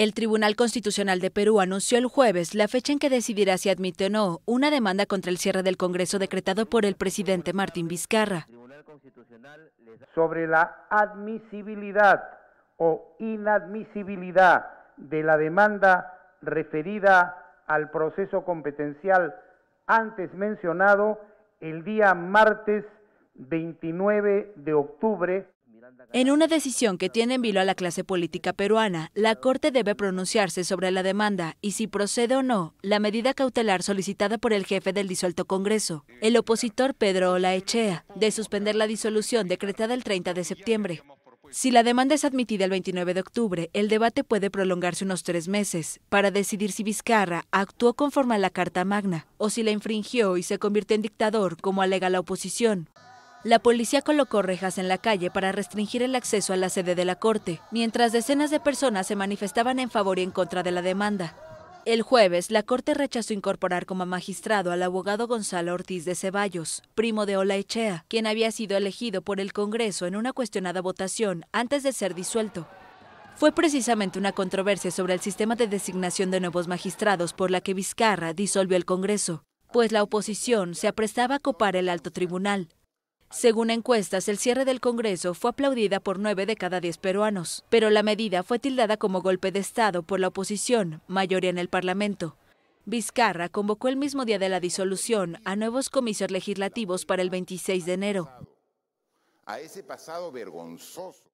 El Tribunal Constitucional de Perú anunció el jueves la fecha en que decidirá si admite o no una demanda contra el cierre del Congreso decretado por el presidente Martín Vizcarra. Sobre la admisibilidad o inadmisibilidad de la demanda referida al proceso competencial antes mencionado el día martes 29 de octubre. En una decisión que tiene en vilo a la clase política peruana, la Corte debe pronunciarse sobre la demanda y si procede o no la medida cautelar solicitada por el jefe del disuelto Congreso, el opositor Pedro Olaechea, de suspender la disolución decretada el 30 de septiembre. Si la demanda es admitida el 29 de octubre, el debate puede prolongarse unos tres meses para decidir si Vizcarra actuó conforme a la Carta Magna o si la infringió y se convirtió en dictador, como alega la oposición. La policía colocó rejas en la calle para restringir el acceso a la sede de la Corte, mientras decenas de personas se manifestaban en favor y en contra de la demanda. El jueves, la Corte rechazó incorporar como magistrado al abogado Gonzalo Ortiz de Ceballos, primo de Olaechea, quien había sido elegido por el Congreso en una cuestionada votación antes de ser disuelto. Fue precisamente una controversia sobre el sistema de designación de nuevos magistrados por la que Vizcarra disolvió el Congreso, pues la oposición se aprestaba a copar el alto tribunal, según encuestas, el cierre del Congreso fue aplaudida por nueve de cada diez peruanos, pero la medida fue tildada como golpe de Estado por la oposición, mayoría en el Parlamento. Vizcarra convocó el mismo día de la disolución a nuevos comicios legislativos para el 26 de enero. A ese pasado vergonzoso.